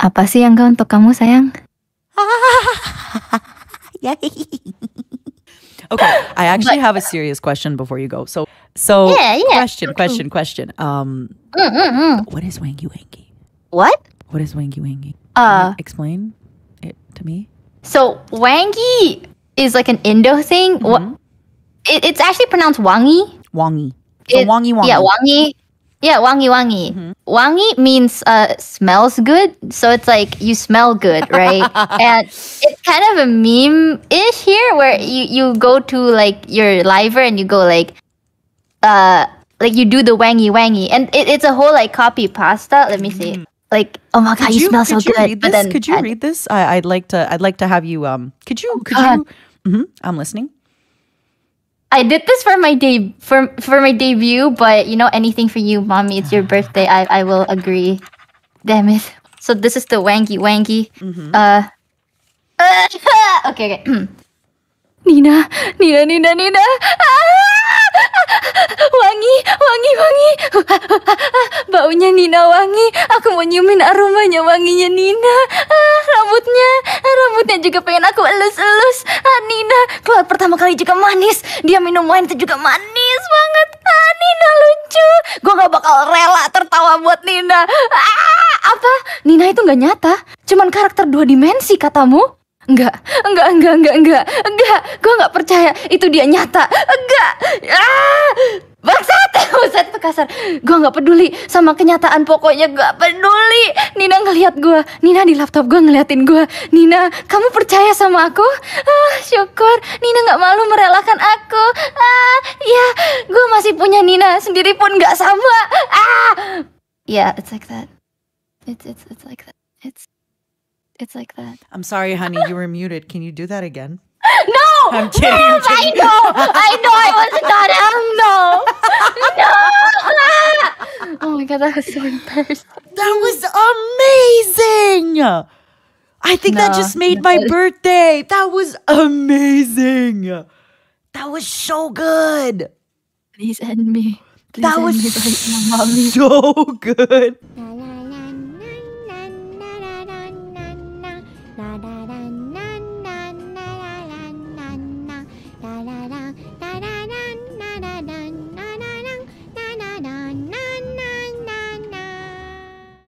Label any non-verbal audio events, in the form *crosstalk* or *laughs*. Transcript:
Apa sih yang gak untuk kamu, sayang? *laughs* okay, I actually have a serious question before you go. So, so yeah, yeah. question, question, question. Um, mm, mm, mm. what is wangy wangy? What? What is wangy wangy? Uh, explain it to me. So wangy is like an Indo thing. Mm -hmm. What? It, it's actually pronounced wangy. Wangy. So it, wangy wangy. Yeah, wangy. Yeah, wangi wangi. Mm-hmm. Wangi means uh, smells good, so it's like you smell good, right? *laughs* and it's kind of a meme ish here, where mm-hmm. you you go to like your liver and you go like, uh, like you do the wangy wangy, and it, it's a whole like copy pasta. Let me see. Mm. Like, oh my god, you, you smell so you good. But then, could you I, read this? I, would like to. I'd like to have you. Um, could you? Oh could uh, you? Mm-hmm, I'm listening. I did this for my de- for for my debut, but you know anything for you, mommy. It's your birthday. I I will agree. Damn it. So this is the wanky wanky. Mm-hmm. Uh, uh, *laughs* okay, okay. *clears throat* Nina, Nina, Nina, Nina. *laughs* Wangi, wangi, wangi. *laughs* Baunya Nina wangi. Aku mau nyumin aromanya wanginya Nina. Ah, dia minum wine itu juga manis banget ah Nina lucu gue gak bakal rela tertawa buat Nina ah, apa Nina itu gak nyata cuman karakter dua dimensi katamu Enggak, enggak, enggak, enggak, enggak, enggak, gue gak percaya itu dia nyata, enggak, ah, bangsat itu *laughs* kasar gue nggak peduli sama kenyataan pokoknya gak peduli Nina ngeliat gue Nina di laptop gue ngeliatin gue Nina kamu percaya sama aku ah syukur Nina gak malu merelakan aku ah ya gue masih punya Nina sendiri pun gak sama ah yeah it's like that it's it's it's like that it's it's like that I'm sorry honey you were muted can you do that again *laughs* No! I'm kidding. Mom, I know. I know. I wasn't god, that was so embarrassing. That was amazing. I think no, that just made my birthday. That was amazing. That was so good. Please end me. Please that end was me right now, so good. Mm.